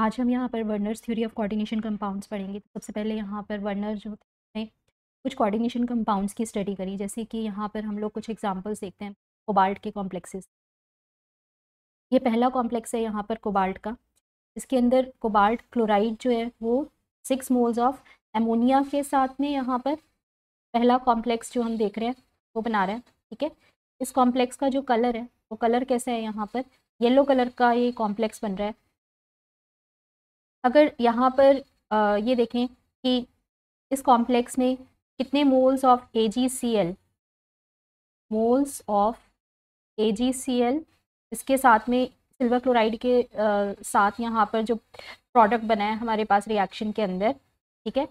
आज हम यहाँ पर Werner's theory of coordination compounds पढ़ेंगे तो सबसे पहले यहाँ पर वर्नर जो थे कुछ कोऑर्डिनेशन कंपाउंड्स की स्टडी करी जैसे कि यहाँ पर हम लोग कुछ एग्जांपल्स देखते हैं कोबाल्ट के कॉम्प्लेक्सेस ये पहला कॉम्प्लेक्स है यहाँ पर कोबाल्ट का इसके अंदर कोबाल्ट क्लोराइड जो है वो सिक्स मोल्स ऑफ एमोनिया के साथ में यहाँ पर पहला कॉम्प्लेक्स जो हम देख रहे हैं वो बना रहे हैं ठीक है इस कॉम्प्लेक्स का जो कलर है वो कलर कैसा है यहाँ पर येलो कलर का ये कॉम्प्लेक्स बन रहा है अगर यहाँ पर आ, ये देखें कि इस कॉम्प्लेक्स में कितने moles of A G C L moles of A G C L इसके साथ में सिल्वर क्लोराइड के आ, साथ यहाँ पर जो प्रोडक्ट बना है हमारे पास रिएक्शन के अंदर ठीक है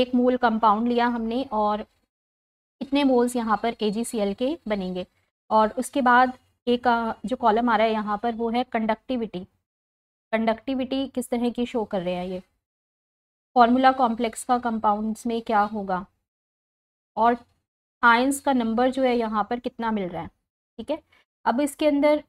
एक मोल कंपाउंड लिया हमने और कितने मोल्स यहाँ पर ए के बनेंगे और उसके बाद एक जो कॉलम आ रहा है यहाँ पर वो है कंडक्टिविटी कंडक्टिविटी किस तरह की शो कर रहे हैं ये फॉर्मूला कॉम्प्लेक्स का कंपाउंड्स में क्या होगा और आयंस का नंबर जो है यहाँ पर कितना मिल रहा है ठीक है अब इसके अंदर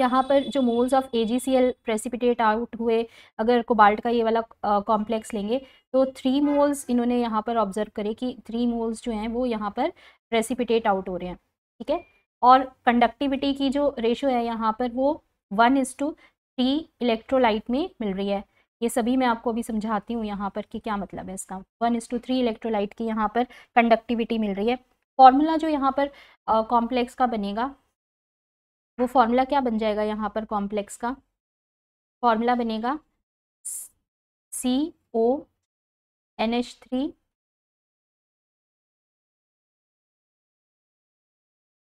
यहाँ पर जो moles of A G C L precipitate out हुए अगर कोबाल्ट का ये वाला कॉम्प्लेक्स लेंगे तो थ्री मोल्स इन्होंने यहाँ पर ऑब्जर्व करे कि थ्री मोल्स जो हैं वो यहाँ पर प्रेसिपिटेट आउट हो रहे हैं ठीक है और कंडक्टिविटी की जो रेशो है यहाँ पर वो one is to three electrolyte में मिल रही है ये सभी मैं आपको अभी समझाती हूँ यहाँ पर कि क्या मतलब है इसका वन इस टू थ्री इलेक्ट्रोलाइट की यहाँ पर कंडक्टिविटी मिल रही है फॉर्मूला जो यहाँ पर कॉम्प्लेक्स का बनेगा वो फॉर्मूला क्या बन जाएगा यहाँ पर कॉम्प्लेक्स का फॉर्मूला बनेगा C O N H three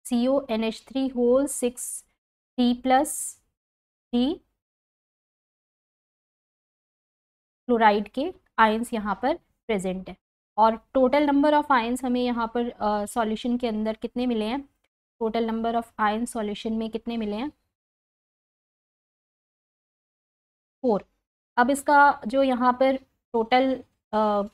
C O N H three whole six T plus three chloride के आयंस यहाँ पर प्रेजेंट है और टोटल नंबर ऑफ आयंस हमें यहाँ पर सॉल्यूशन के अंदर कितने मिले हैं total number of ion solution में कितने मिले हैं फोर अब इसका जो यहाँ पर टोटल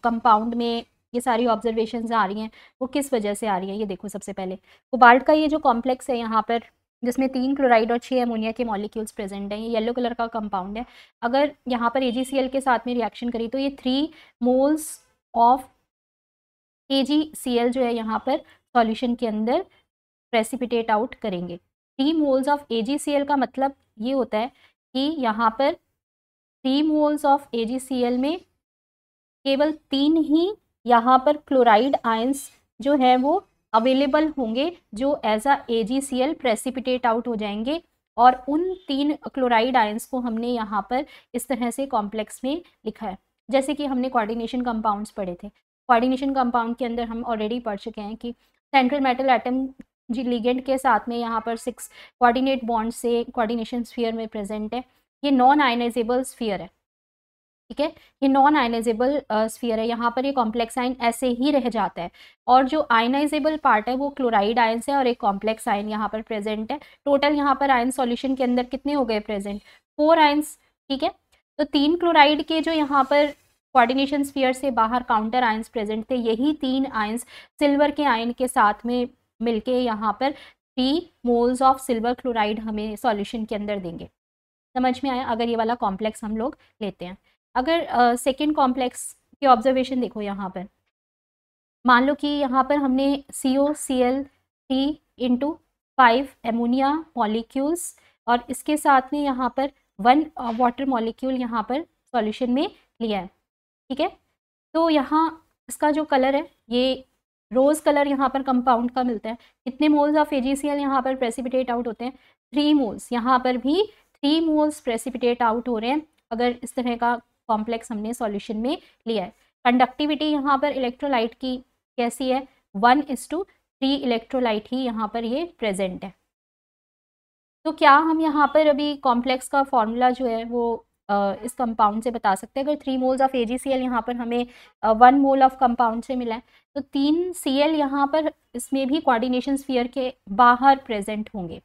कंपाउंड में ये सारी ऑब्जर्वेशन आ रही हैं वो किस वजह से आ रही हैं ये देखो सबसे पहले कोबाल्ट का ये जो कॉम्प्लेक्स है यहाँ पर जिसमें तीन क्लोराइड और छः अमोनिया के मॉलिक्यूल्स प्रेजेंट हैं ये येलो कलर का कंपाउंड है अगर यहाँ पर ए के साथ में रिएक्शन करी तो ये थ्री मोल्स ऑफ ए जो है यहाँ पर सॉल्यूशन के अंदर प्रेसिपिटेट आउट करेंगे थ्री मोल्स ऑफ ए का मतलब ये होता है कि यहाँ पर थ्री मोल्स ऑफ ए में केवल तीन ही यहाँ पर क्लोराइड आयंस जो है वो अवेलेबल होंगे जो as uh A G C L precipitate out हो जाएंगे और उन तीन क्लोराइड आयंस को हमने यहाँ पर इस तरह से कॉम्प्लेक्स में लिखा है जैसे कि हमने कोऑर्डिनेशन कंपाउंड्स पढ़े थे कोऑर्डिनेशन कंपाउंड के अंदर हम ऑलरेडी पढ़ चुके हैं कि सेंट्रल मेटल एटम जी लिगेंड के साथ में यहाँ पर सिक्स कोऑर्डिनेट बॉन्ड से कोऑर्डिनेशन स्फीयर में प्रेजेंट है ये नॉन आयनाइजेबल स्फीयर है ठीक है ये नॉन आयनाइजेबल स्फीयर है यहाँ पर ये कॉम्प्लेक्स आयन ऐसे ही रह जाता है और जो आयनाइजेबल पार्ट है वो क्लोराइड आयन है और एक कॉम्प्लेक्स आयन यहाँ पर प्रेजेंट है टोटल यहाँ पर आयन सॉल्यूशन के अंदर कितने हो गए प्रेजेंट फोर आयन्स ठीक है तो तीन क्लोराइड के जो यहाँ पर कोऑर्डिनेशन स्फीयर से बाहर काउंटर आयंस प्रेजेंट थे यही तीन आयंस सिल्वर के आयन के साथ में मिलके यहाँ पर three moles of silver chloride हमें सॉल्यूशन के अंदर देंगे समझ में आया अगर ये वाला कॉम्प्लेक्स हम लोग लेते हैं अगर सेकेंड कॉम्प्लेक्स की ऑब्जर्वेशन देखो यहाँ पर मान लो कि यहाँ पर हमने C O C L three into five ammonia molecules और इसके साथ में यहाँ पर वन वाटर मॉलिक्यूल यहाँ पर सॉल्यूशन में लिया है ठीक है तो यहाँ इसका जो कलर है ये रोज़ कलर यहाँ पर कंपाउंड का मिलता है कितने मोल्स ऑफ एजीसीएल यहाँ पर प्रेसिपिटेट आउट होते हैं थ्री मोल्स यहाँ पर भी थ्री मोल्स प्रेसिपिटेट आउट हो रहे हैं अगर इस तरह का कॉम्प्लेक्स हमने सॉल्यूशन में लिया है कंडक्टिविटी यहाँ पर इलेक्ट्रोलाइट की कैसी है one is to three electrolyte ही यहाँ पर ये प्रेजेंट है तो क्या हम यहाँ पर अभी कॉम्प्लेक्स का फॉर्मूला जो है वो आ, इस कंपाउंड से बता सकते हैं अगर three moles of A G C L यहाँ पर हमें वन मोल ऑफ कंपाउंड से मिला है तो तीन सी एल यहाँ पर इसमें भी कोऑर्डिनेशन स्फीयर के बाहर प्रेजेंट होंगे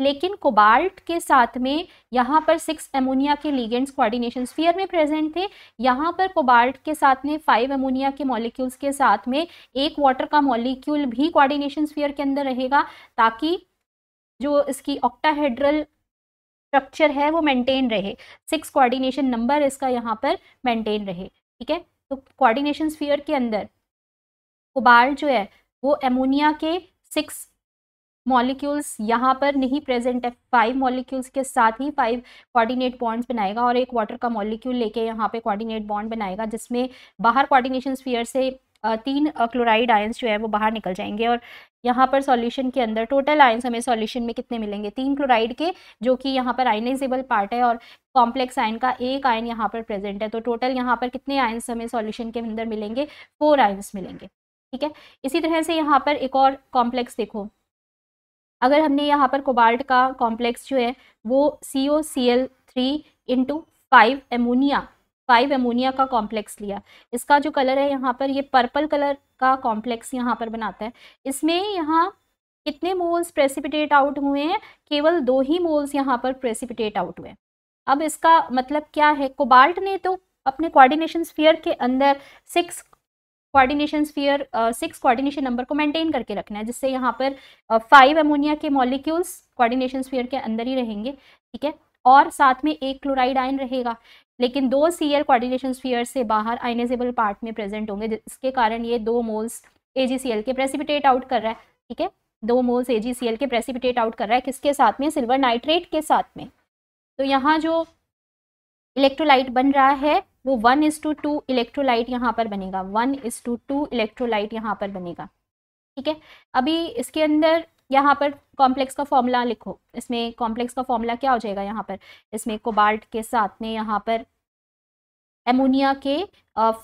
लेकिन कोबाल्ट के साथ में यहाँ पर सिक्स एमोनिया के लीगेंट्स कोऑर्डिनेशन स्फीयर में प्रेजेंट थे यहाँ पर कोबाल्ट के साथ में फाइव एमोनिया के मॉलिक्यूल्स के साथ में एक वाटर का मॉलिक्यूल भी कोऑर्डिनेशन स्फीयर के अंदर रहेगा ताकि जो इसकी ऑक्टाहेड्रल स्ट्रक्चर है वो मेंटेन रहे सिक्स कोऑर्डिनेशन नंबर इसका यहाँ पर मेंटेन रहे ठीक है तो कोऑर्डिनेशन स्फीयर के अंदर कोबाल्ट जो है वो एमोनिया के सिक्स मॉलिक्यूल्स यहाँ पर नहीं प्रेजेंट है फाइव मॉलिक्यूल्स के साथ ही फाइव कोऑर्डिनेट बॉन्ड्स बनाएगा और एक वाटर का मॉलिक्यूल लेके यहाँ पे कोऑर्डिनेट बॉन्ड बनाएगा जिसमें बाहर कोऑर्डिनेशन स्फीयर से तीन क्लोराइड आयंस जो है वो बाहर निकल जाएंगे और यहाँ पर सॉल्यूशन के अंदर टोटल आयंस हमें सॉल्यूशन में कितने मिलेंगे तीन क्लोराइड के जो कि यहाँ पर आयनाइजेबल पार्ट है और कॉम्प्लेक्स आयन का एक आयन यहाँ पर प्रेजेंट है तो टोटल यहाँ पर कितने आयंस हमें सॉल्यूशन के अंदर मिलेंगे फोर आयंस मिलेंगे ठीक है इसी तरह से यहाँ पर एक और कॉम्प्लेक्स देखो अगर हमने यहाँ पर कोबाल्ट का कॉम्प्लेक्स जो है वो C O C L three into five ammonia five ammonia का कॉम्प्लेक्स लिया इसका जो कलर है यहाँ पर ये पर्पल कलर का कॉम्प्लेक्स यहाँ पर बनाता है इसमें यहाँ कितने मोल्स प्रेसिपिटेट आउट हुए हैं केवल दो ही मोल्स यहाँ पर प्रेसिपिटेट आउट हुए अब इसका मतलब क्या है कोबाल्ट ने तो अपने कोऑर्डिनेशन स्फीयर के अंदर six coordination sphere six coordination number को मेंटेन करके रखना है जिससे यहाँ पर फाइव uh, अमोनिया के मॉलिक्यूल्स कोऑर्डिनेशन स्फीयर के अंदर ही रहेंगे ठीक है और साथ में एक क्लोराइड आयन रहेगा लेकिन दो सीयर कोऑर्डिनेशन स्फीयर से बाहर आइनेजेबल पार्ट में प्रेजेंट होंगे जिसके कारण ये दो मोल्स एल के प्रेसिपिटेट आउट कर रहा है ठीक है दो मोल्स एल के प्रेसिपिटेट आउट कर रहा है किसके साथ में सिल्वर नाइट्रेट के साथ में तो यहाँ जो इलेक्ट्रोलाइट बन रहा है वो one is to two electrolyte यहाँ पर बनेगा one is to two electrolyte यहाँ पर बनेगा ठीक है अभी इसके अंदर यहाँ पर कॉम्प्लेक्स का फॉर्मूला लिखो इसमें कॉम्प्लेक्स का फॉर्मूला क्या हो जाएगा यहाँ पर इसमें कोबाल्ट के साथ में यहाँ पर एमोनिया के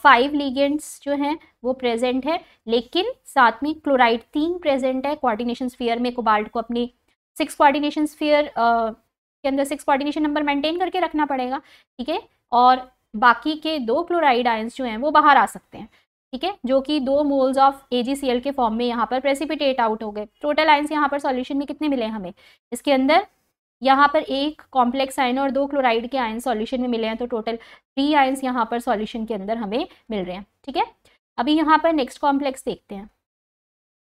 फाइव लीगेंट्स जो हैं वो प्रेजेंट है लेकिन साथ में क्लोराइड तीन प्रेजेंट है कोऑर्डिनेशन स्फीयर में कोबाल्ट को अपनी सिक्स कोऑर्डिनेशन स्फीयर के अंदर सिक्स कोऑर्डिनेशन नंबर मेंटेन करके रखना पड़ेगा ठीक है और बाकी के दो क्लोराइड आयंस जो हैं वो बाहर आ सकते हैं ठीक है जो कि दो मोल्स ऑफ एल के फॉर्म में यहाँ पर प्रेसिपिटेट आउट हो गए टोटल आयंस यहाँ पर सॉल्यूशन में कितने मिले हमें इसके अंदर यहाँ पर एक कॉम्प्लेक्स आयन और दो क्लोराइड के आयन सॉल्यूशन में मिले हैं तो टोटल थ्री आयन्स यहाँ पर सॉल्यूशन के अंदर हमें मिल रहे हैं ठीक है अभी यहाँ पर नेक्स्ट कॉम्प्लेक्स देखते हैं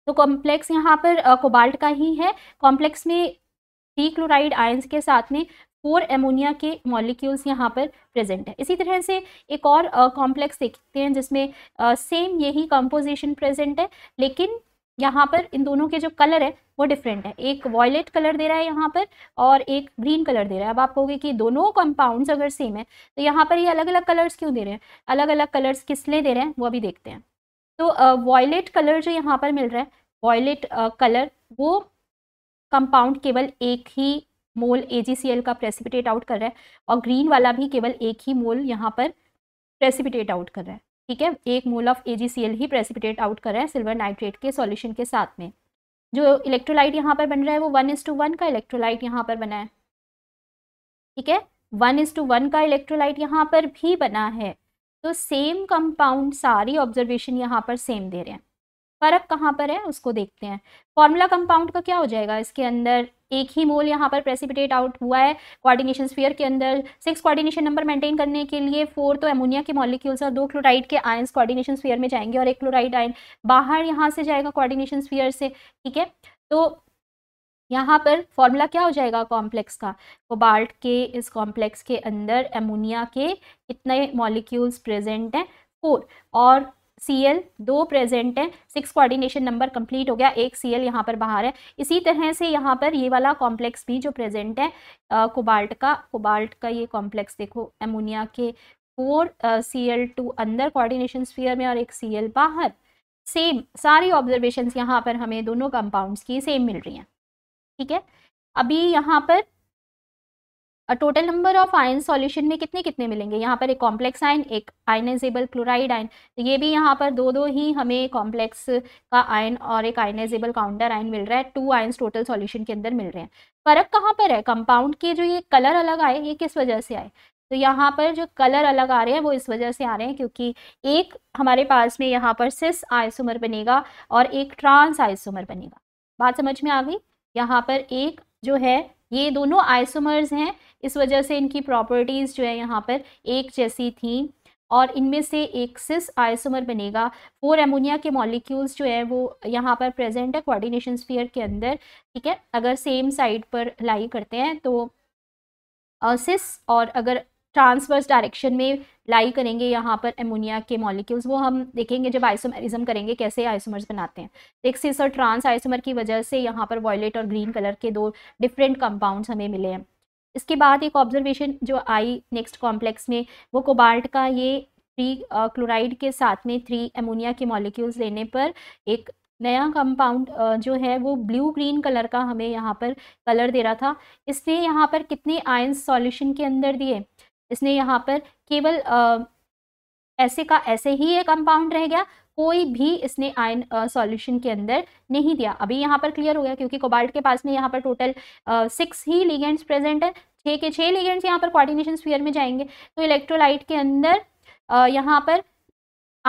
तो कॉम्प्लेक्स यहाँ पर कोबाल्ट का ही है कॉम्प्लेक्स में थ्री क्लोराइड आयन्स के साथ में फोर एमोनिया के मॉलिक्यूल्स यहाँ पर प्रेजेंट है इसी तरह से एक और कॉम्प्लेक्स देखते हैं जिसमें सेम यही कंपोजिशन प्रेजेंट है लेकिन यहाँ पर इन दोनों के जो कलर है वो डिफरेंट है एक वॉयलेट कलर दे रहा है यहाँ पर और एक ग्रीन कलर दे रहा है अब आप कहोगे कि दोनों कंपाउंड्स अगर सेम है तो यहाँ पर ये अलग अलग कलर्स क्यों दे रहे हैं अलग अलग कलर्स किस लिए दे रहे हैं वो अभी देखते हैं तो वॉयलेट कलर जो यहाँ पर मिल रहा है वॉयलेट कलर वो कंपाउंड केवल एक ही मोल ए का प्रेसिपिटेट आउट कर रहा है और ग्रीन वाला भी केवल एक ही मोल यहाँ पर प्रेसिपिटेट आउट कर रहा है ठीक है एक मोल ऑफ ए ही प्रेसिपिटेट आउट कर रहा है सिल्वर नाइट्रेट के सॉल्यूशन के साथ में जो इलेक्ट्रोलाइट यहाँ पर बन रहा है वो वन इज टू वन का इलेक्ट्रोलाइट यहाँ पर बना है ठीक है वन इज टू वन का इलेक्ट्रोलाइट यहाँ पर भी बना है तो सेम कंपाउंड सारी ऑब्जर्वेशन यहाँ पर सेम दे रहे हैं फ़र्क कहाँ पर है उसको देखते हैं फॉर्मूला कंपाउंड का क्या हो जाएगा इसके अंदर एक ही मोल यहाँ पर प्रेसिपिटेट आउट हुआ है कोऑर्डिनेशन स्फीयर के अंदर सिक्स कोऑर्डिनेशन नंबर मेंटेन करने के लिए फोर तो एमोनिया के मॉलिक्यूल्स और दो क्लोराइड के आयंस कोऑर्डिनेशन स्फीयर में जाएंगे और एक क्लोराइड आयन बाहर यहाँ से जाएगा कोऑर्डिनेशन स्फीयर से ठीक है तो यहाँ पर फॉर्मूला क्या हो जाएगा कॉम्प्लेक्स का कोबाल्ट के इस कॉम्प्लेक्स के अंदर एमोनिया के इतने मॉलिक्यूल्स प्रेजेंट हैं फोर और सी एल दो प्रेजेंट हैं सिक्स कोऑर्डिनेशन नंबर कंप्लीट हो गया एक सी एल यहाँ पर बाहर है इसी तरह से यहाँ पर ये वाला कॉम्प्लेक्स भी जो प्रेजेंट है कोबाल्ट का कोबाल्ट का ये कॉम्प्लेक्स देखो एमोनिया के फोर सी एल टू अंदर कोऑर्डिनेशन स्फीयर में और एक सी एल बाहर सेम सारी ऑब्जर्वेशन यहाँ पर हमें दोनों कंपाउंड की सेम मिल रही हैं ठीक है अभी यहाँ पर total number of ion solution में कितने कितने मिलेंगे यहाँ पर एक कॉम्प्लेक्स आयन एक आयनाइजेबल क्लोराइड आयन तो ये भी यहाँ पर दो दो ही हमें कॉम्प्लेक्स का आयन और एक आयनाइजेबल काउंटर आयन मिल रहा है टू आयन्स टोटल सॉल्यूशन के अंदर मिल रहे हैं फर्क कहाँ पर है कंपाउंड के जो ये कलर अलग आए ये किस वजह से आए तो यहाँ पर जो कलर अलग आ रहे हैं वो इस वजह से आ रहे हैं क्योंकि एक हमारे पास में यहाँ पर सिस आइसोमर बनेगा और एक ट्रांस आइसोमर बनेगा बात समझ में आ गई यहाँ पर एक जो है ये दोनों आइसोमर्स हैं इस वजह से इनकी प्रॉपर्टीज़ जो है यहाँ पर एक जैसी थी और इनमें से एक सिस आइसोमर बनेगा फोर एमोनिया के मॉलिक्यूल्स जो है वो यहाँ पर प्रेजेंट है कोऑर्डिनेशन स्फीयर के अंदर ठीक है अगर सेम साइड पर लाई करते हैं तो सिस और अगर ट्रांसवर्स डायरेक्शन में लाई करेंगे यहाँ पर एमोनिया के मॉलिक्यूल्स वो हम देखेंगे जब आइसोमेरिज्म करेंगे कैसे आइसोमर्स बनाते हैं एक्सिस और ट्रांस आइसोमर की वजह से यहाँ पर वॉयलेट और ग्रीन कलर के दो डिफरेंट कंपाउंड्स हमें मिले हैं इसके बाद एक ऑब्जर्वेशन जो आई नेक्स्ट कॉम्प्लेक्स में वो कोबाल्ट का ये थ्री क्लोराइड के साथ में थ्री एमोनिया के मॉलिक्यूल्स लेने पर एक नया कंपाउंड जो है वो ब्लू ग्रीन कलर का हमें यहाँ पर कलर दे रहा था इसने यहाँ पर कितने आयन सॉल्यूशन के अंदर दिए इसने यहाँ पर केवल ऐसे का ऐसे ही ये कंपाउंड रह गया कोई भी इसने आयन सॉल्यूशन के अंदर नहीं दिया अभी यहाँ पर क्लियर हो गया क्योंकि कोबाल्ट के पास में यहाँ पर टोटल सिक्स ही लिगेंड्स प्रेजेंट है छः के छः लिगेंड्स यहाँ पर कोऑर्डिनेशन स्फीयर में जाएंगे तो इलेक्ट्रोलाइट के अंदर यहाँ पर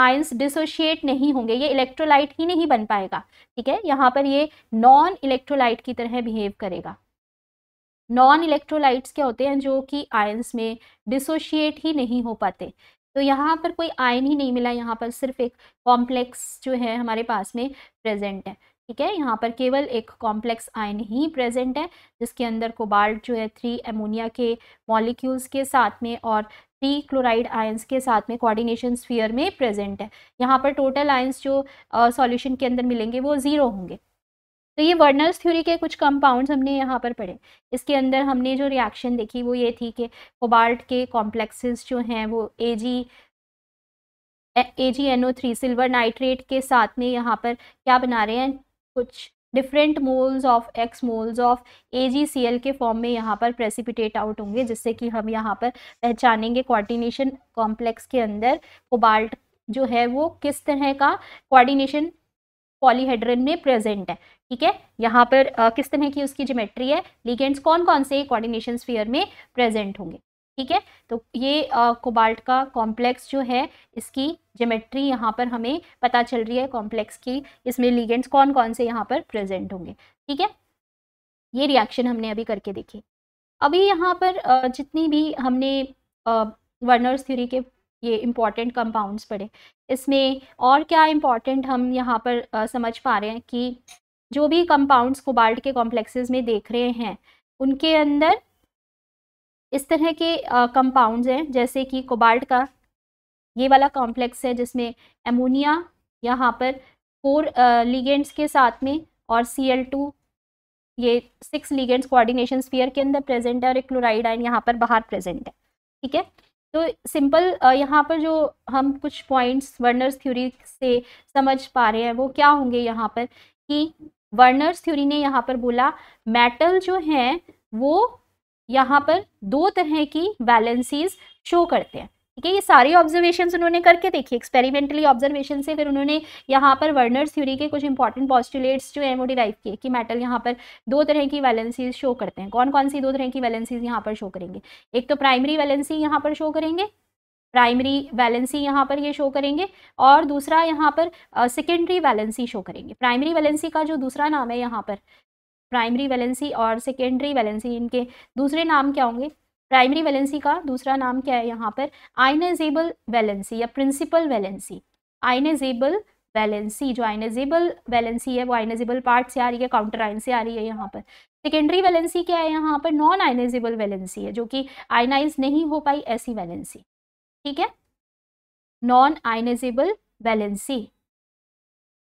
आयंस डिसोशिएट नहीं होंगे ये इलेक्ट्रोलाइट ही नहीं बन पाएगा ठीक है यहाँ पर ये नॉन इलेक्ट्रोलाइट की तरह बिहेव करेगा नॉन इलेक्ट्रोलाइट्स क्या होते हैं जो कि आयंस में डिसोशिएट ही नहीं हो पाते तो यहाँ पर कोई आयन ही नहीं मिला यहाँ पर सिर्फ एक कॉम्प्लेक्स जो है हमारे पास में प्रेजेंट है ठीक है यहाँ पर केवल एक कॉम्प्लेक्स आयन ही प्रेजेंट है जिसके अंदर कोबाल्ट जो है थ्री एमोनिया के मॉलिक्यूल्स के साथ में और थ्री क्लोराइड आयंस के साथ में कोऑर्डिनेशन स्फीयर में प्रेजेंट है यहाँ पर टोटल आयंस जो सॉल्यूशन के अंदर मिलेंगे वो ज़ीरो होंगे तो ये वर्नल्स थ्योरी के कुछ कंपाउंड्स हमने यहाँ पर पढ़े इसके अंदर हमने जो रिएक्शन देखी वो ये थी कि कोबाल्ट के कॉम्प्लेक्सेस जो हैं वो A G A G N O three silver nitrate के साथ में यहाँ पर क्या बना रहे हैं कुछ different moles of X moles of A G C L के फॉर्म में यहाँ पर प्रेसिपिटेट आउट होंगे जिससे कि हम यहाँ पर पहचानेंगे कोऑर्डिनेशन कॉम्प्लेक्स के अंदर कोबाल्ट जो है वो किस तरह का कोऑर्डिनेशन पॉलीहेड्रन में प्रेजेंट है ठीक है यहाँ पर आ, किस तरह की उसकी जोमेट्री है लीगेंट्स कौन कौन से कॉर्डिनेशन स्फीयर में प्रेजेंट होंगे ठीक है तो ये कोबाल्ट का कॉम्प्लेक्स जो है इसकी जोमेट्री यहाँ पर हमें पता चल रही है कॉम्प्लेक्स की इसमें लीगेंट्स कौन कौन से यहाँ पर प्रेजेंट होंगे ठीक है ये रिएक्शन हमने अभी करके देखी अभी यहाँ पर जितनी भी हमने वर्नर्स थ्योरी के ये इम्पॉर्टेंट कंपाउंड्स पढ़े इसमें और क्या इम्पॉर्टेंट हम यहाँ पर समझ पा रहे हैं कि जो भी कंपाउंड्स कोबाल्ट के कॉम्प्लेक्सेस में देख रहे हैं उनके अंदर इस तरह के कंपाउंड्स हैं जैसे कि कोबाल्ट का ये वाला कॉम्प्लेक्स है जिसमें एमोनिया यहाँ पर फोर लीगेंट्स के साथ में और सी एल टू ये सिक्स लीगेंट्स कोऑर्डिनेशन स्पीयर के अंदर प्रेजेंट है और एक क्लोराइड आयन यहाँ पर बाहर प्रेजेंट है ठीक है तो सिंपल यहाँ पर जो हम कुछ पॉइंट्स वर्नर्स थ्योरी से समझ पा रहे हैं वो क्या होंगे यहाँ पर कि वर्नर्स थ्योरी ने यहाँ पर बोला मेटल जो है वो यहाँ पर दो तरह की बैलेंसीज शो करते हैं ठीक है ये सारी ऑब्जर्वेशन उन्होंने करके देखी एक्सपेरिमेंटली ऑब्जर्वेशन से फिर उन्होंने यहाँ पर वर्नर्स थ्योरी के कुछ इंपॉर्टेंट पॉस्टुलेट्स जो है वो डिराइव किए कि मेटल यहाँ पर दो तरह की वैलेंसीज शो करते हैं कौन कौन सी दो तरह की वैलेंसीज यहाँ पर शो करेंगे एक तो प्राइमरी वैलेंसी यहाँ पर शो करेंगे प्राइमरी वैलेंसी यहाँ पर ये शो करेंगे और दूसरा यहाँ पर सेकेंडरी वैलेंसी शो करेंगे प्राइमरी वैलेंसी का जो दूसरा नाम है यहाँ पर प्राइमरी वैलेंसी और सेकेंडरी वैलेंसी इनके दूसरे नाम क्या होंगे प्राइमरी वैलेंसी का दूसरा नाम क्या है यहाँ पर आइनेजेबल वैलेंसी या प्रिंसिपल वैलेंसी आइनेजेबल वैलेंसी जो आइनजेबल वैलेंसी है वो आइनजेबल पार्ट से आ रही है काउंटर आइन से आ रही है यहाँ पर सेकेंडरी वैलेंसी क्या है यहाँ पर नॉन आइनाइजेबल वैलेंसी है जो कि आइनाइज नहीं हो पाई ऐसी वैलेंसी ठीक है नॉन आइनेजेबल वैलेंसी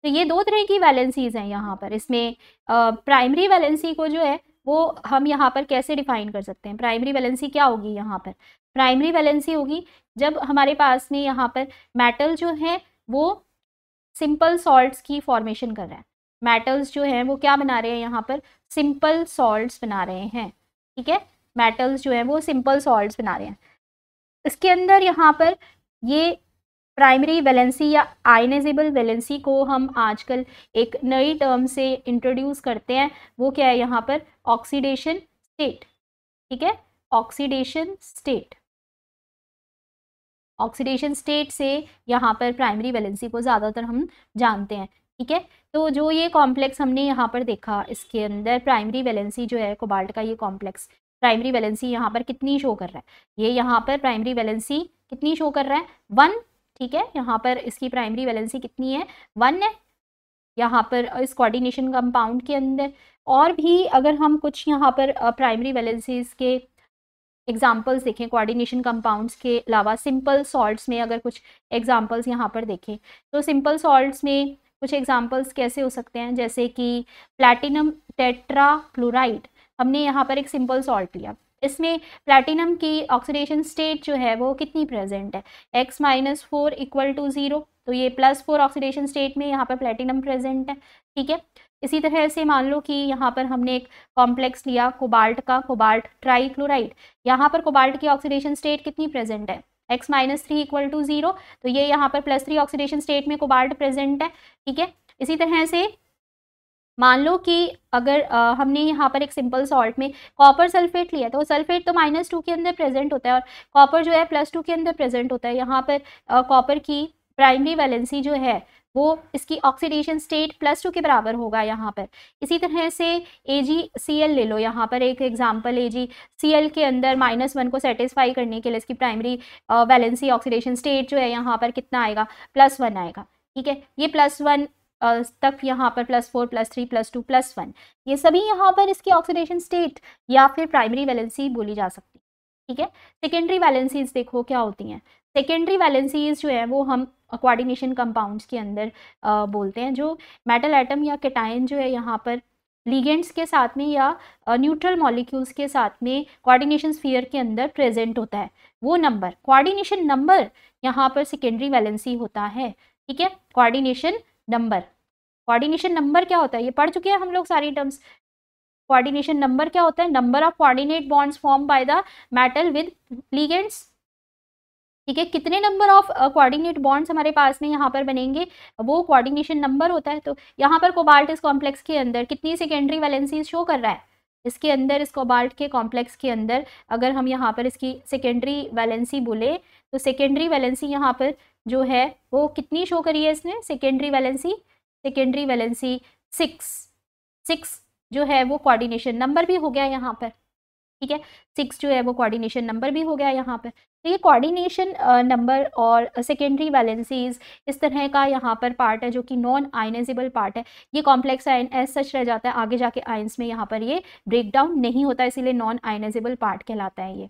तो ये दो तरह की वैलेंसीज हैं यहाँ पर इसमें प्राइमरी वैलेंसी को जो है वो हम यहाँ पर कैसे डिफाइन कर सकते हैं प्राइमरी वैलेंसी क्या होगी यहाँ पर प्राइमरी वैलेंसी होगी जब हमारे पास में यहाँ पर मेटल जो है वो सिंपल सॉल्ट्स की फॉर्मेशन कर रहे हैं मेटल्स जो हैं वो क्या बना रहे हैं यहाँ पर सिंपल सॉल्ट्स बना रहे हैं ठीक है मेटल्स जो हैं वो सिंपल सॉल्ट्स बना रहे हैं इसके अंदर यहाँ पर ये प्राइमरी वैलेंसी या आयनाइजेबल वैलेंसी को हम आजकल एक नई टर्म से इंट्रोड्यूस करते हैं वो क्या है यहाँ पर ऑक्सीडेशन स्टेट ठीक है ऑक्सीडेशन स्टेट ऑक्सीडेशन स्टेट से यहाँ पर प्राइमरी वैलेंसी को ज़्यादातर हम जानते हैं ठीक है तो जो ये कॉम्प्लेक्स हमने यहाँ पर देखा इसके अंदर प्राइमरी वैलेंसी जो है कोबाल्ट का ये कॉम्प्लेक्स प्राइमरी वैलेंसी यहाँ पर कितनी शो कर रहा है ये यहाँ पर प्राइमरी वैलेंसी कितनी शो कर रहा है वन ठीक है यहाँ पर इसकी प्राइमरी वैलेंसी कितनी है वन है यहाँ पर इस कोऑर्डिनेशन कंपाउंड के अंदर और भी अगर हम कुछ यहाँ पर प्राइमरी वैलेंसीज के एग्जाम्पल्स देखें कोऑर्डिनेशन कंपाउंड्स के अलावा सिंपल सॉल्ट्स में अगर कुछ एग्जाम्पल्स यहाँ पर देखें तो सिंपल सॉल्ट्स में कुछ एग्जाम्पल्स कैसे हो सकते हैं जैसे कि प्लैटिनम टेट्रा क्लोराइड हमने यहाँ पर एक सिंपल सॉल्ट लिया इसमें प्लैटिनम की ऑक्सीडेशन स्टेट जो है वो कितनी प्रेजेंट है X minus four equal to zero तो ये प्लस फोर ऑक्सीडेशन स्टेट में यहाँ पर प्लैटिनम प्रेजेंट है ठीक है इसी तरह से मान लो कि यहाँ पर हमने एक कॉम्प्लेक्स लिया कोबाल्ट का कोबाल्ट ट्राईक्लोराइड क्लोराइड यहाँ पर कोबाल्ट की ऑक्सीडेशन स्टेट कितनी प्रेजेंट है X minus three equal to zero तो ये यहाँ पर प्लस थ्री ऑक्सीडेशन स्टेट में कोबाल्ट प्रेजेंट है ठीक है इसी तरह से मान लो कि अगर आ, हमने यहाँ पर एक सिंपल सॉल्ट में कॉपर सल्फेट लिया तो सल्फेट तो माइनस टू के अंदर प्रेजेंट होता है और कॉपर जो है प्लस टू के अंदर प्रेजेंट होता है यहाँ पर कॉपर की प्राइमरी वैलेंसी जो है वो इसकी ऑक्सीडेशन स्टेट प्लस टू के बराबर होगा यहाँ पर इसी तरह से ए जी सी एल ले लो यहाँ पर एक एग्जाम्पल ए जी सी एल के अंदर माइनस वन को सेटिस्फाई करने के लिए इसकी प्राइमरी वैलेंसी ऑक्सीडेशन स्टेट जो है यहाँ पर कितना आएगा प्लस वन आएगा ठीक है ये प्लस वन तक यहाँ पर plus four plus three plus two plus one ये सभी यहाँ पर इसकी ऑक्सीडेशन स्टेट या फिर प्राइमरी वैलेंसी बोली जा सकती है ठीक है सेकेंडरी वैलेंसीज देखो क्या होती हैं सेकेंडरी वैलेंसीज जो है वो हम कोऑर्डिनेशन कंपाउंड्स के अंदर आ, बोलते हैं जो मेटल एटम या केटाइन जो है यहाँ पर लीगेंट्स के साथ में या न्यूट्रल मॉलिक्यूल्स के साथ में कोऑर्डिनेशन स्फीयर के अंदर प्रेजेंट होता है वो नंबर कोऑर्डिनेशन नंबर यहाँ पर सेकेंडरी वैलेंसी होता है ठीक है कोऑर्डिनेशन नंबर कोऑर्डिनेशन नंबर क्या होता है ये पढ़ चुके हैं हम लोग सारी टर्म्स कोऑर्डिनेशन नंबर क्या होता है number of coordinate bonds form by the metal with ligands ठीक है कितने नंबर ऑफ कोऑर्डिनेट बॉन्ड्स हमारे पास में यहाँ पर बनेंगे वो कोऑर्डिनेशन नंबर होता है तो यहाँ पर कोबाल्ट इस कॉम्प्लेक्स के अंदर कितनी सेकेंडरी वैलेंसीज शो कर रहा है इसके अंदर इस कोबाल्ट के कॉम्प्लेक्स के अंदर अगर हम यहाँ पर इसकी सेकेंडरी वैलेंसी बोले तो सेकेंडरी वैलेंसी यहाँ पर जो है वो कितनी शो करी है इसने secondary valency secondary valency six six जो है वो कोऑर्डिनेशन नंबर भी हो गया यहाँ पर ठीक है सिक्स जो है वो कोऑर्डिनेशन नंबर भी हो गया यहाँ पर तो ये कोऑर्डिनेशन नंबर और सेकेंडरी वैलेंसीज इस तरह का यहाँ पर पार्ट है जो कि नॉन आयनाइजेबल पार्ट है ये कॉम्प्लेक्स आयन एज सच रह जाता है आगे जाके आयंस में यहाँ पर ये ब्रेकडाउन नहीं होता इसीलिए नॉन आयनाइजेबल पार्ट कहलाता है ये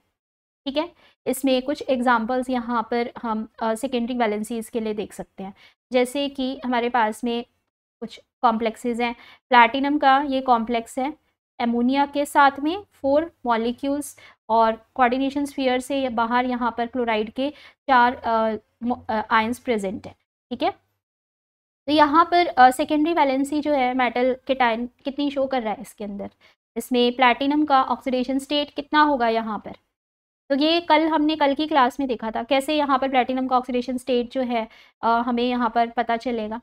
ठीक है इसमें कुछ एग्जांपल्स यहाँ पर हम सेकेंडरी वैलेंसीज के लिए देख सकते हैं जैसे कि हमारे पास में कुछ कॉम्प्लेक्सेज हैं प्लैटिनम का ये कॉम्प्लेक्स है एमोनिया के साथ में फोर मॉलिक्यूल्स और कोऑर्डिनेशन स्फीयर से बाहर यहाँ पर क्लोराइड के चार आयंस प्रेजेंट हैं ठीक है तो यहाँ पर सेकेंडरी वैलेंसी जो है मेटल टाइम कितनी शो कर रहा है इसके अंदर इसमें प्लैटिनम का ऑक्सीडेशन स्टेट कितना होगा यहाँ पर तो ये कल हमने कल की क्लास में देखा था कैसे यहाँ पर प्लेटिनम का ऑक्सीडेशन स्टेट जो है आ, हमें यहाँ पर पता चलेगा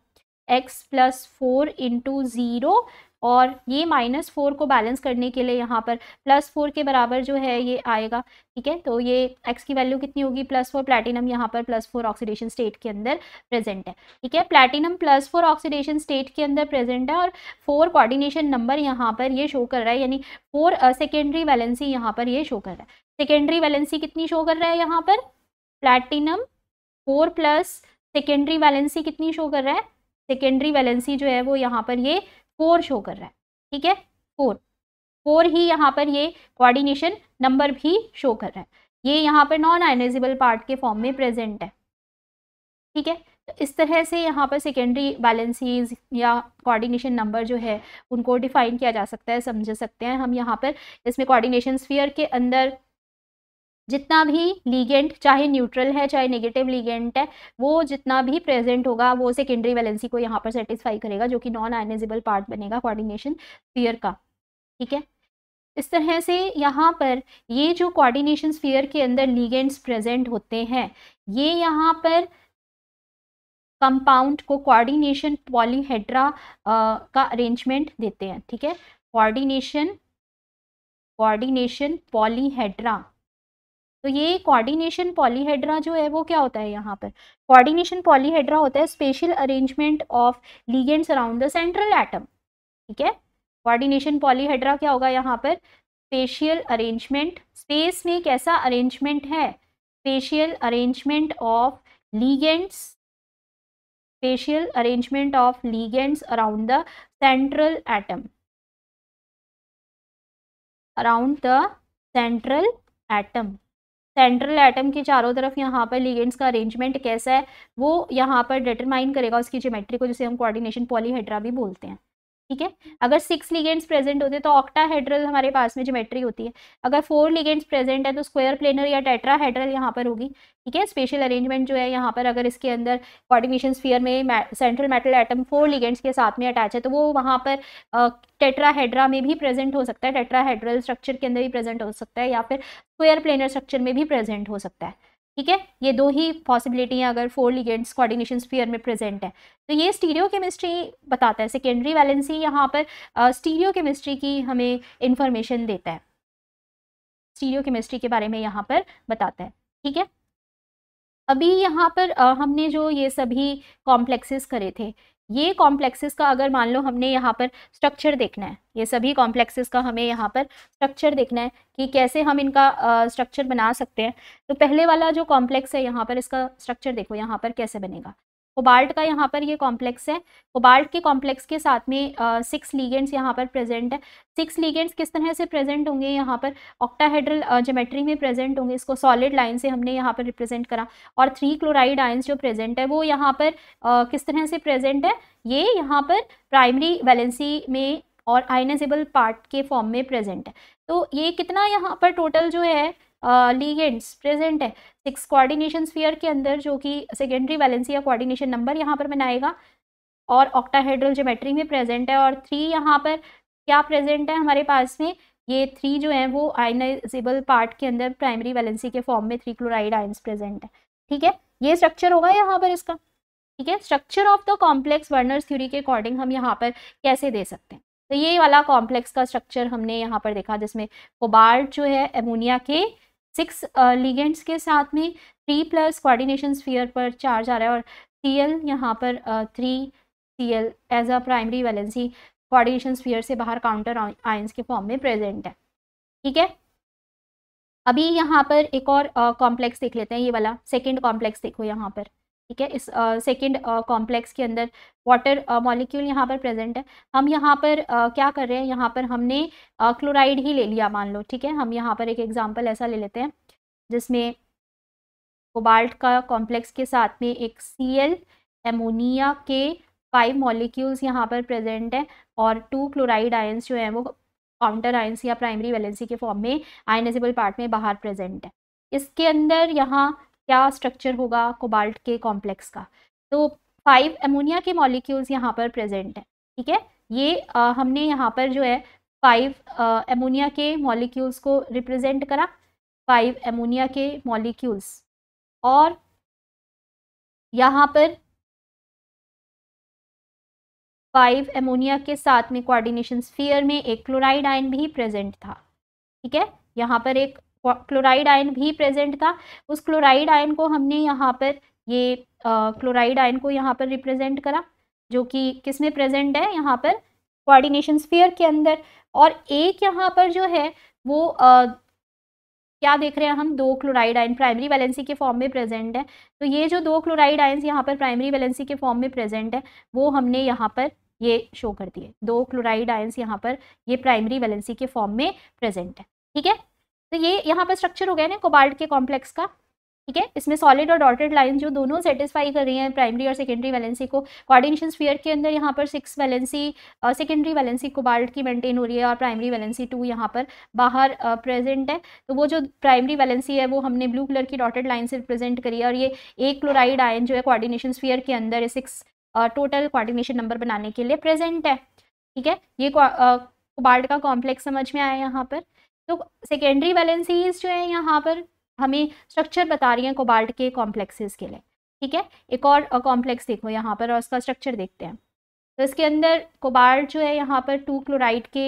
x plus four into zero और ये माइनस फोर को बैलेंस करने के लिए यहाँ पर प्लस फोर के बराबर जो है ये आएगा ठीक है तो ये एक्स की वैल्यू कितनी होगी प्लस फोर प्लेटिनम यहाँ पर प्लस फोर ऑक्सीडेशन स्टेट के अंदर प्रेजेंट है ठीक है platinum plus four oxidation state के अंदर प्रेजेंट है और फोर कोऑर्डिनेशन नंबर यहाँ पर ये शो कर रहा है यानी फोर सेकेंडरी वैलेंसी यहाँ पर ये शो कर रहा है सेकेंडरी वैलेंसी कितनी शो कर रहा है यहाँ पर platinum four plus secondary valency कितनी शो कर रहा है सेकेंडरी वैलेंसी जो है वो यहाँ पर ये फोर शो कर रहा है ठीक है फोर फोर ही यहाँ पर ये कोऑर्डिनेशन नंबर भी शो कर रहा है ये यहाँ पर नॉन आइनेजिबल पार्ट के फॉर्म में प्रेजेंट है ठीक है तो इस तरह से यहाँ पर सेकेंडरी बैलेंसीज या कोऑर्डिनेशन नंबर जो है उनको डिफाइन किया जा सकता है समझ सकते हैं हम यहाँ पर इसमें कोऑर्डिनेशन स्फीयर के अंदर जितना भी लीगेंट चाहे न्यूट्रल है चाहे नेगेटिव लीगेंट है वो जितना भी प्रेजेंट होगा वो सेकेंडरी वैलेंसी को यहाँ पर सेटिस्फाई करेगा जो कि नॉन आयनाइजेबल पार्ट बनेगा कोऑर्डिनेशन स्फीयर का ठीक है इस तरह से यहाँ पर ये जो कोऑर्डिनेशन स्फीयर के अंदर लीगेंट्स प्रेजेंट होते हैं ये यहाँ पर कंपाउंड को कोऑर्डिनेशन पॉलीहेड्रा का अरेंजमेंट देते हैं ठीक है कोऑर्डिनेशन कोऑर्डिनेशन पॉलीहेड्रा तो ये कोऑर्डिनेशन पॉलीहेड्रा जो है वो क्या होता है यहाँ पर कोऑर्डिनेशन पॉलीहेड्रा होता है special arrangement of ligands around the central atom ठीक है कोऑर्डिनेशन पॉलीहेड्रा क्या होगा यहाँ पर स्पेशियल अरेंजमेंट स्पेस में कैसा अरेंजमेंट है spatial arrangement of ligands spatial arrangement of ligands around the central atom around the central atom central atom के चारों तरफ यहाँ पर लिगेंड्स का अरेंजमेंट कैसा है वो यहाँ पर डिटरमाइन करेगा उसकी जोमेट्री को जिसे हम कोऑर्डिनेशन पॉलीहेड्रा भी बोलते हैं ठीक है अगर सिक्स लिगेंट्स प्रेजेंट होते हैं तो ऑक्टाहेड्रल हमारे पास में ज्योमेट्री होती है अगर फोर लिगेंट्स प्रेजेंट है तो स्क्वायर प्लेनर या टेट्राहेड्रल यहाँ पर होगी ठीक है स्पेशल अरेंजमेंट जो है यहाँ पर अगर इसके अंदर कॉर्डिनेशन स्फीयर में central metal atom four ligands के साथ में अटैच है तो वो वहाँ पर टेट्राहेड्रा में भी प्रेजेंट हो सकता है टेट्राहेड्रल स्ट्रक्चर के अंदर भी प्रेजेंट हो सकता है या फिर स्क्वेयर प्लेनर स्ट्रक्चर में भी प्रेजेंट हो सकता है ठीक है ये दो ही पॉसिबिलिटियाँ अगर फोर लिगेंट्स कोऑर्डिनेशन स्फीयर में प्रेजेंट है तो ये स्टीरियो केमिस्ट्री बताता है सेकेंडरी वैलेंसी यहाँ पर स्टीरियो uh, केमिस्ट्री की हमें इन्फॉर्मेशन देता है स्टीरियो केमिस्ट्री के बारे में यहाँ पर बताता है ठीक है अभी यहाँ पर uh, हमने जो ये सभी कॉम्प्लेक्सेस करे थे ये कॉम्प्लेक्सेस का अगर मान लो हमने यहाँ पर स्ट्रक्चर देखना है ये सभी कॉम्प्लेक्सेस का हमें यहाँ पर स्ट्रक्चर देखना है कि कैसे हम इनका स्ट्रक्चर बना सकते हैं तो पहले वाला जो कॉम्प्लेक्स है यहाँ पर इसका स्ट्रक्चर देखो यहाँ पर कैसे बनेगा कोबाल्ट का यहाँ पर ये कॉम्प्लेक्स है कोबाल्ट के कॉम्प्लेक्स के साथ में सिक्स लीगेंट्स यहाँ पर प्रेजेंट है सिक्स लीगेंट्स किस तरह से प्रेजेंट होंगे यहाँ पर ऑक्टाहेड्रल जोमेट्री में प्रेजेंट होंगे इसको सॉलिड लाइन से हमने यहाँ पर रिप्रेजेंट करा और थ्री क्लोराइड आयंस जो प्रेजेंट है वो यहाँ पर uh, किस तरह से प्रेजेंट है ये यहाँ पर प्राइमरी वैलेंसी में और आइनाइजेबल पार्ट के फॉर्म में प्रेजेंट है तो ये कितना यहाँ पर टोटल जो है लीगेंट्स प्रेजेंट है सिक्स कोऑर्डिनेशन स्फीयर के अंदर जो कि सेकेंडरी वैलेंसी या कोऑर्डिनेशन नंबर यहाँ पर बनाएगा और ऑक्टाहेड्रल ज्योमेट्री में प्रेजेंट है और थ्री यहाँ पर क्या प्रेजेंट है हमारे पास में ये थ्री जो है वो आयनाइजेबल पार्ट के अंदर प्राइमरी वैलेंसी के फॉर्म में थ्री क्लोराइड आयन्स प्रेजेंट है ठीक है ये स्ट्रक्चर होगा यहाँ पर इसका ठीक है structure of the complex Werner's theory के अकॉर्डिंग हम यहाँ पर कैसे दे सकते हैं तो ये वाला कॉम्प्लेक्स का स्ट्रक्चर हमने यहाँ पर देखा जिसमें कोबाल्ट जो है अमोनिया के सिक्स लीगेंट्स के साथ में थ्री प्लस कोऑर्डिनेशन स्फीयर पर चार्ज आ रहा है और सी एल यहाँ पर three C L as a primary valency coordination sphere से बाहर काउंटर आयंस के फॉर्म में प्रेजेंट है ठीक है अभी यहाँ पर एक और कॉम्प्लेक्स देख लेते हैं ये वाला सेकेंड कॉम्प्लेक्स देखो यहाँ पर ठीक है इस सेकेंड कॉम्प्लेक्स के अंदर वाटर मॉलिक्यूल यहाँ पर प्रेजेंट है हम यहाँ पर uh, क्या कर रहे हैं यहाँ पर हमने क्लोराइड uh, ही ले लिया मान लो ठीक है हम यहाँ पर एक एग्जाम्पल ऐसा ले लेते हैं जिसमें कोबाल्ट का कॉम्प्लेक्स के साथ में एक सी एल एमोनिया के फाइव मॉलिक्यूल्स यहाँ पर प्रेजेंट है और टू क्लोराइड आयंस जो हैं वो काउंटर आयंस या प्राइमरी वैलेंसी के फॉर्म में आयनेजेबल पार्ट में बाहर प्रेजेंट है इसके अंदर यहाँ क्या स्ट्रक्चर होगा कोबाल्ट के कॉम्प्लेक्स का तो फाइव अमोनिया के मॉलिक्यूल्स यहाँ पर प्रेजेंट हैं ठीक है ये आ, हमने यहाँ पर जो है फाइव अमोनिया के मॉलिक्यूल्स को रिप्रेजेंट करा फाइव अमोनिया के मॉलिक्यूल्स और यहाँ पर फाइव एमोनिया के साथ में कोऑर्डिनेशन स्फीयर में एक क्लोराइड आयन भी प्रेजेंट था ठीक है यहाँ पर एक क्लोराइड आयन भी प्रेजेंट था उस क्लोराइड आयन को हमने यहाँ पर ये क्लोराइड आयन को यहाँ पर रिप्रेजेंट करा जो कि किस में प्रेजेंट है यहाँ पर कोऑर्डिनेशन स्फीयर के अंदर और एक यहाँ पर जो है वो आ, क्या देख रहे हैं हम दो क्लोराइड आयन प्राइमरी वैलेंसी के फॉर्म में प्रेजेंट है तो ये जो दो क्लोराइड आयन्स यहाँ पर प्राइमरी वैलेंसी के फॉर्म में प्रेजेंट है वो हमने यहाँ पर ये शो कर दिए दो क्लोराइड आयन यहाँ पर ये प्राइमरी वैलेंसी के फॉर्म में प्रेजेंट है ठीक है तो ये यहाँ पर स्ट्रक्चर हो गया ना कोबाल्ट के कॉम्प्लेक्स का ठीक है इसमें सॉलिड और डॉटेड लाइन जो दोनों सेटिस्फाई कर रही हैं प्राइमरी और सेकेंडरी वैलेंसी को कोऑर्डिनेशन स्फीयर के अंदर यहाँ पर six valency secondary valency cobalt की मेंटेन हो रही है और प्राइमरी वैलेंसी टू यहाँ पर बाहर प्रेजेंट है तो वो जो प्राइमरी वैलेंसी है वो हमने ब्लू कलर की डॉटेड लाइन से रिप्रेजेंट करी है और ये एक क्लोराइड आयन जो है कॉर्डिनेशन स्फीयर के अंदर सिक्स टोटल कॉर्डिनेशन नंबर बनाने के लिए प्रेजेंट है ठीक है ये कोबाल्ट का कॉम्प्लेक्स समझ में आया यहाँ पर तो सेकेंडरी वैलेंसीज जो है यहाँ पर हमें स्ट्रक्चर बता रही हैं कोबाल्ट के कॉम्प्लेक्सेस के लिए ठीक है एक और कॉम्प्लेक्स देखो यहाँ पर और उसका स्ट्रक्चर देखते हैं तो इसके अंदर कोबाल्ट जो है यहाँ पर टू क्लोराइड के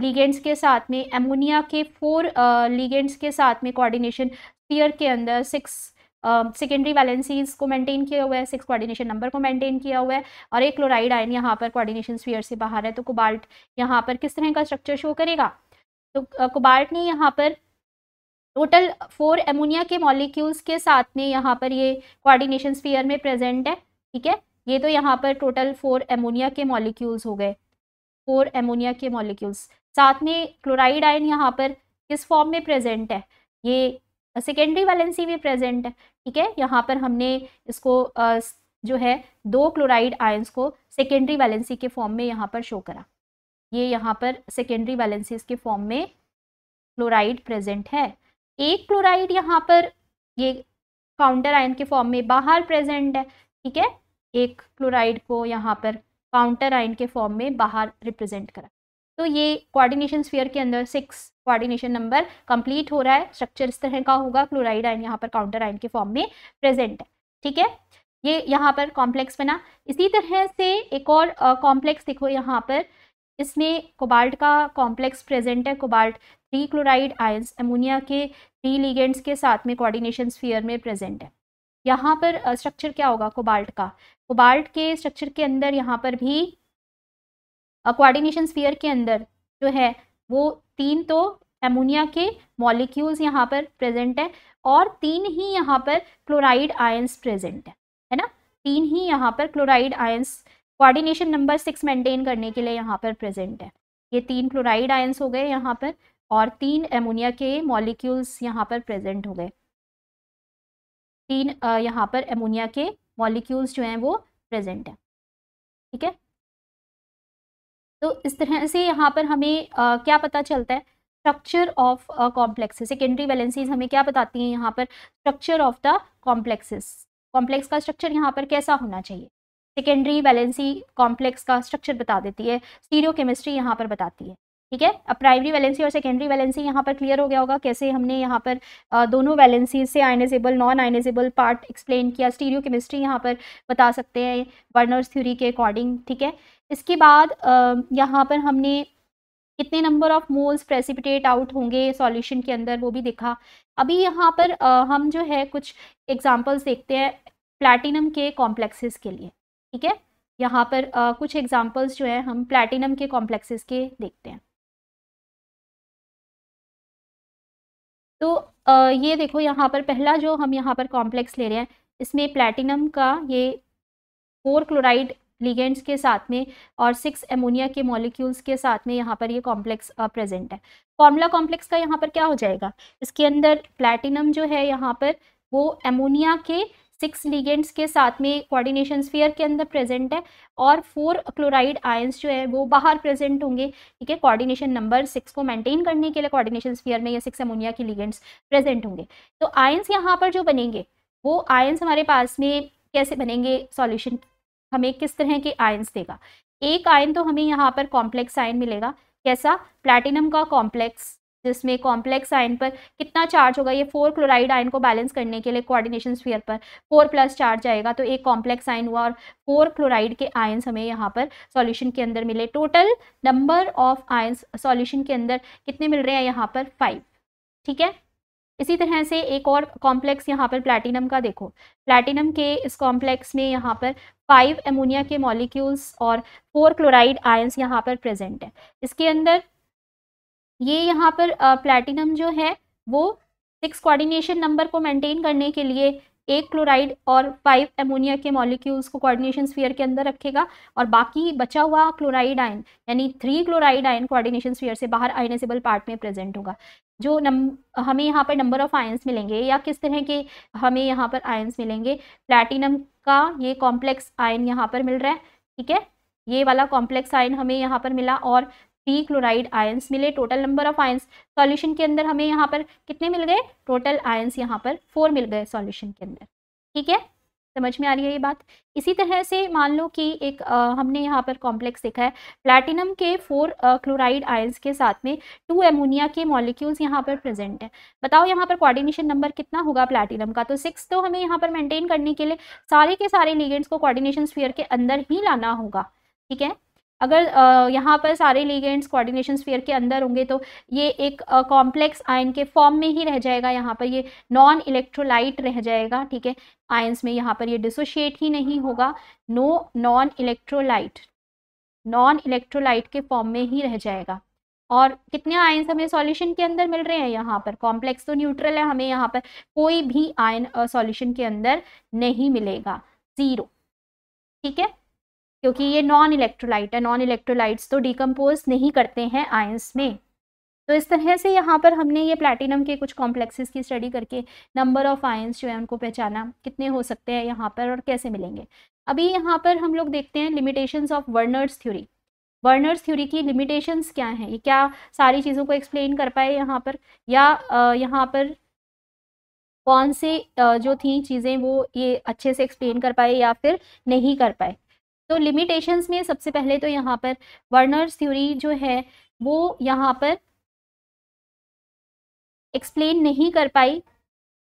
लीगेंट्स के साथ में एमोनिया के फोर लीगेंट्स के साथ में कोऑर्डिनेशन स्पीयर के अंदर सिक्स सेकेंडरी वैलेंसीज को मेंटेन किया हुआ है सिक्स कोऑर्डिनेशन नंबर को मेंटेन किया हुआ है और एक क्लोराइड आयन यहाँ पर कोऑर्डिनेशन स्पीयर से बाहर है तो कोबाल्ट यहाँ पर किस तरह का स्ट्रक्चर शो करेगा तो कोबाल्ट ने यहाँ पर टोटल फोर एमोनिया के मॉलिक्यूल्स के साथ में यहाँ पर ये कोऑर्डिनेशन स्फीयर में प्रेजेंट है ठीक है ये तो यहाँ पर टोटल फोर एमोनिया के मॉलिक्यूल्स हो गए फोर एमोनिया के मॉलिक्यूल्स साथ में क्लोराइड आयन यहाँ पर किस फॉर्म में प्रेजेंट है ये सेकेंडरी वैलेंसी में प्रेजेंट है ठीक है यहाँ पर हमने इसको जो है दो क्लोराइड आयन्स को सेकेंडरी वैलेंसी के फॉर्म में यहाँ पर शो करा ये यहाँ पर सेकेंडरी बैलेंसेस के फॉर्म में क्लोराइड प्रेजेंट है एक क्लोराइड यहाँ पर ये काउंटर आयन के फॉर्म में बाहर प्रेजेंट है ठीक है एक क्लोराइड को यहाँ पर काउंटर आयन के फॉर्म में बाहर रिप्रेजेंट करा तो ये कोऑर्डिनेशन स्फीयर के अंदर सिक्स कोऑर्डिनेशन नंबर कंप्लीट हो रहा है स्ट्रक्चर इस तरह का होगा क्लोराइड आयन यहाँ पर काउंटर आयन के फॉर्म में प्रेजेंट है ठीक है ये यहाँ पर कॉम्प्लेक्स बना इसी तरह से एक और कॉम्प्लेक्स देखो यहाँ पर इसमें कोबाल्ट का कॉम्प्लेक्स प्रेजेंट है cobalt three chloride ions ammonia के थ्री लिगेंट्स के साथ में कोऑर्डिनेशन स्फीयर में प्रेजेंट है यहाँ पर स्ट्रक्चर क्या होगा कोबाल्ट का कोबाल्ट के स्ट्रक्चर के अंदर यहाँ पर भी कोऑर्डिनेशन स्फीयर के अंदर जो है वो तीन तो एमोनिया के मॉलिक्यूल्स यहाँ पर प्रेजेंट है और तीन ही यहाँ पर क्लोराइड आयंस प्रेजेंट है है ना तीन ही यहाँ पर chloride ions coordination number six maintain करने के लिए यहाँ पर प्रेजेंट है ये तीन क्लोराइड आयंस हो गए यहाँ पर और तीन एमोनिया के मॉलिक्यूल्स यहाँ पर प्रेजेंट हो गए तीन यहाँ पर एमोनिया के मॉलिक्यूल्स जो हैं वो प्रेजेंट हैं ठीक है तो इस तरह से यहाँ पर हमें आ, क्या पता चलता है structure of complexes secondary valencies हमें क्या बताती हैं यहाँ पर structure of the complexes complex का स्ट्रक्चर यहाँ पर कैसा होना चाहिए सेकेंडरी वैलेंसी कॉम्प्लेक्स का स्ट्रक्चर बता देती है स्टीरियो केमिस्ट्री यहाँ पर बताती है ठीक है अब प्राइमरी वैलेंसी और सेकेंडरी वैलेंसी यहाँ पर क्लियर हो गया होगा कैसे हमने यहाँ पर दोनों वैलेंसी से ionizable non ionizable part explain किया स्टीरियो केमिस्ट्री यहाँ पर बता सकते हैं बर्नर्स थ्योरी के अकॉर्डिंग ठीक है इसके बाद यहाँ पर हमने कितने number of moles precipitate out होंगे सॉल्यूशन के अंदर वो भी देखा अभी यहाँ पर हम जो है कुछ एग्जाम्पल्स देखते हैं प्लैटिनम के कॉम्प्लेक्सेस के लिए ठीक है यहाँ पर आ, कुछ एग्जाम्पल्स जो है हम प्लैटिनम के कॉम्प्लेक्सेस के देखते हैं तो आ, ये देखो यहाँ पर पहला जो हम यहाँ पर कॉम्प्लेक्स ले रहे हैं इसमें प्लैटिनम का ये फोर क्लोराइड लिगेंड्स के साथ में और सिक्स एमोनिया के मॉलिक्यूल्स के साथ में यहाँ पर ये कॉम्प्लेक्स प्रेजेंट है फॉर्मूला कॉम्प्लेक्स का यहाँ पर क्या हो जाएगा इसके अंदर प्लैटिनम जो है यहाँ पर वो एमोनिया के सिक्स लीगेंट्स के साथ में कोऑर्डिनेशन स्फीयर के अंदर प्रेजेंट है और फोर क्लोराइड आयंस जो है वो बाहर प्रेजेंट होंगे ठीक है कोऑर्डिनेशन नंबर सिक्स को मेंटेन करने के लिए कोऑर्डिनेशन स्फीयर में ये सिक्स अमोनिया की लीगेंट्स प्रेजेंट होंगे तो आयंस यहाँ पर जो बनेंगे वो आयंस हमारे पास में कैसे बनेंगे सॉल्यूशन हमें किस तरह के आयंस देगा एक आयन तो हमें यहाँ पर कॉम्प्लेक्स आयन मिलेगा कैसा प्लैटिनम का कॉम्प्लेक्स जिसमें कॉम्प्लेक्स आयन पर कितना चार्ज होगा ये फोर क्लोराइड आयन को बैलेंस करने के लिए कोऑर्डिनेशन स्फीयर पर फोर प्लस चार्ज आएगा तो एक कॉम्प्लेक्स आयन हुआ और फोर क्लोराइड के आयन्स हमें यहाँ पर सॉल्यूशन के अंदर मिले total number of ions solution के अंदर कितने मिल रहे हैं यहाँ पर फाइव ठीक है इसी तरह से एक और कॉम्प्लेक्स यहाँ पर प्लैटिनम का देखो प्लैटिनम के इस कॉम्प्लेक्स में यहाँ पर फाइव एमोनिया के मॉलिक्यूल्स और फोर क्लोराइड आयन्स यहाँ पर प्रेजेंट है इसके अंदर ये यहाँ पर प्लैटिनम जो है वो सिक्स कोऑर्डिनेशन नंबर को मेंटेन करने के लिए एक क्लोराइड और फाइव एमोनिया के मॉलिक्यूल्स को कोऑर्डिनेशन स्फीयर के अंदर रखेगा और बाकी बचा हुआ क्लोराइड आयन यानी three chloride ion coordination sphere से बाहर आयनाइजेबल पार्ट में प्रेजेंट होगा जो नम हमें यहाँ पर नंबर ऑफ आयंस मिलेंगे या किस तरह के हमें यहाँ पर आयंस मिलेंगे प्लैटिनम का ये कॉम्प्लेक्स आयन यहाँ पर मिल रहा है ठीक है ये वाला कॉम्प्लेक्स आयन हमें यहाँ पर मिला और थ्री क्लोराइड आयंस मिले total number of ions solution के अंदर हमें यहाँ पर कितने मिल गए टोटल आयंस यहाँ पर फोर मिल गए सॉल्यूशन के अंदर ठीक है समझ में आ रही है ये बात इसी तरह से मान लो कि एक आ, हमने यहाँ पर कॉम्प्लेक्स देखा है प्लैटिनम के फोर क्लोराइड आयंस के साथ में टू एमोनिया के मॉलिक्यूल्स यहाँ पर प्रेजेंट है बताओ यहाँ पर कोऑर्डिनेशन नंबर कितना होगा प्लैटिनम का तो सिक्स तो हमें यहाँ पर मेंटेन करने के लिए सारे के सारे लीगेंट्स को कॉर्डिनेशन स्फीयर के अंदर ही लाना होगा ठीक है अगर यहाँ पर सारे लीगेंट्स कोऑर्डिनेशन स्फीयर के अंदर होंगे तो ये एक कॉम्प्लेक्स आयन के फॉर्म में ही रह जाएगा यहाँ पर ये नॉन इलेक्ट्रोलाइट रह जाएगा ठीक है आयंस में यहाँ पर ये डिसोशिएट ही नहीं होगा no non electrolyte non electrolyte के फॉर्म में ही रह जाएगा और कितने आयन हमें सॉल्यूशन के अंदर मिल रहे हैं यहाँ पर कॉम्प्लेक्स तो न्यूट्रल है हमें यहाँ पर कोई भी आयन सॉल्यूशन के अंदर नहीं मिलेगा ज़ीरो ठीक है क्योंकि ये नॉन इलेक्ट्रोलाइट है नॉन इलेक्ट्रोलाइट्स तो डिकम्पोज नहीं करते हैं आयंस में तो इस तरह से यहाँ पर हमने ये प्लैटिनम के कुछ कॉम्प्लेक्सेस की स्टडी करके नंबर ऑफ आयंस जो है उनको पहचाना कितने हो सकते हैं यहाँ पर और कैसे मिलेंगे अभी यहाँ पर हम लोग देखते हैं limitations of Werner's theory Werner's theory की लिमिटेशंस क्या हैं ये क्या सारी चीज़ों को एक्सप्लेन कर पाए यहाँ पर या यहाँ पर कौन से जो थी चीज़ें वो ये अच्छे से एक्सप्लेन कर पाए या फिर नहीं कर पाए तो लिमिटेशंस में सबसे पहले तो यहाँ पर वर्नर्स थ्योरी जो है वो यहाँ पर एक्सप्लेन नहीं कर पाई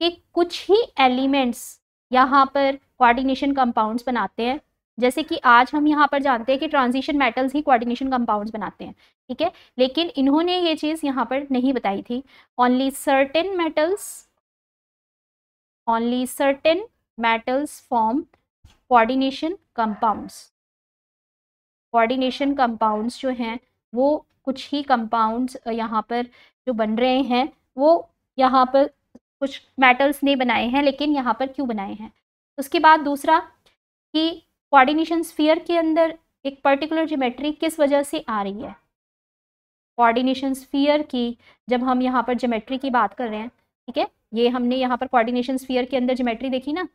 कि कुछ ही एलिमेंट्स यहाँ पर कोऑर्डिनेशन कंपाउंड्स बनाते हैं जैसे कि आज हम यहाँ पर जानते हैं कि ट्रांजिशन मेटल्स ही कोऑर्डिनेशन कंपाउंड्स बनाते हैं ठीक है लेकिन इन्होंने ये चीज़ यहाँ पर नहीं बताई थी only certain metals only certain metals form coordination compounds coordination compounds जो हैं वो कुछ ही कंपाउंड्स यहाँ पर जो बन रहे हैं वो यहाँ पर कुछ मेटल्स ने बनाए हैं लेकिन यहाँ पर क्यों बनाए हैं उसके बाद दूसरा कि कोऑर्डिनेशन स्फीयर के अंदर एक पर्टिकुलर ज्योमेट्री किस वजह से आ रही है कोऑर्डिनेशन स्फीयर की जब हम यहाँ पर ज्योमेट्री की बात कर रहे हैं ठीक है ये हमने यहाँ पर कोऑर्डिनेशन स्फीयर के अंदर ज्योमेट्री देखी ना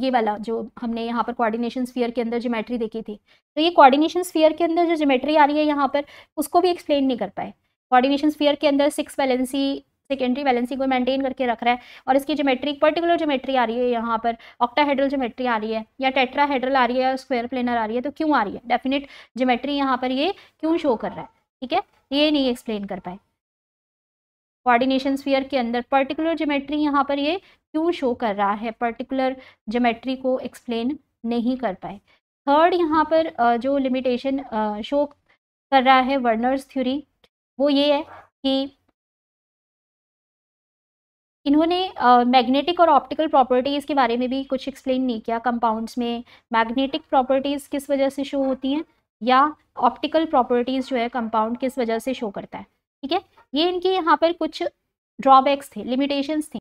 ये वाला जो हमने यहाँ पर कोऑर्डिनेशन स्फीयर के अंदर जोमेट्री देखी थी तो ये कोऑर्डिनेशन स्फीयर के अंदर जो जोमेट्री आ रही है यहाँ पर उसको भी एक्सप्लेन नहीं कर पाए कोऑर्डिनेशन स्फीयर के अंदर सिक्स वैलेंसी सेकेंडरी वैलेंसी को मेंटेन करके रख रहा है और इसकी जोमेट्री पर्टिकुलर जोमेट्री आ रही है यहाँ पर ऑक्टाहेड्रल जोमेट्री आ रही है या हेड्रल आ रही है स्क्वायर प्लेनर आ रही है तो क्यों आ रही है डेफिनेट जोमेट्री यहाँ पर ये क्यों शो कर रहा है ठीक है ये नहीं एक्सप्लेन कर पाए कोऑर्डिनेशन स्फीयर के अंदर पर्टिकुलर जोमेट्री यहाँ पर ये क्यों शो कर रहा है पर्टिकुलर जोमेट्री को एक्सप्लेन नहीं कर पाए थर्ड यहाँ पर जो लिमिटेशन शो कर रहा है वर्नर्स थ्योरी वो ये है कि इन्होंने मैग्नेटिक uh, और ऑप्टिकल प्रॉपर्टीज़ के बारे में भी कुछ एक्सप्लेन नहीं किया कंपाउंड्स में मैग्नेटिक प्रॉपर्टीज़ किस वजह से शो होती हैं या ऑप्टिकल प्रॉपर्टीज़ जो है कंपाउंड किस वजह से शो करता है ठीक है ये इनके यहाँ पर कुछ ड्रॉबैक्स थे लिमिटेशंस थी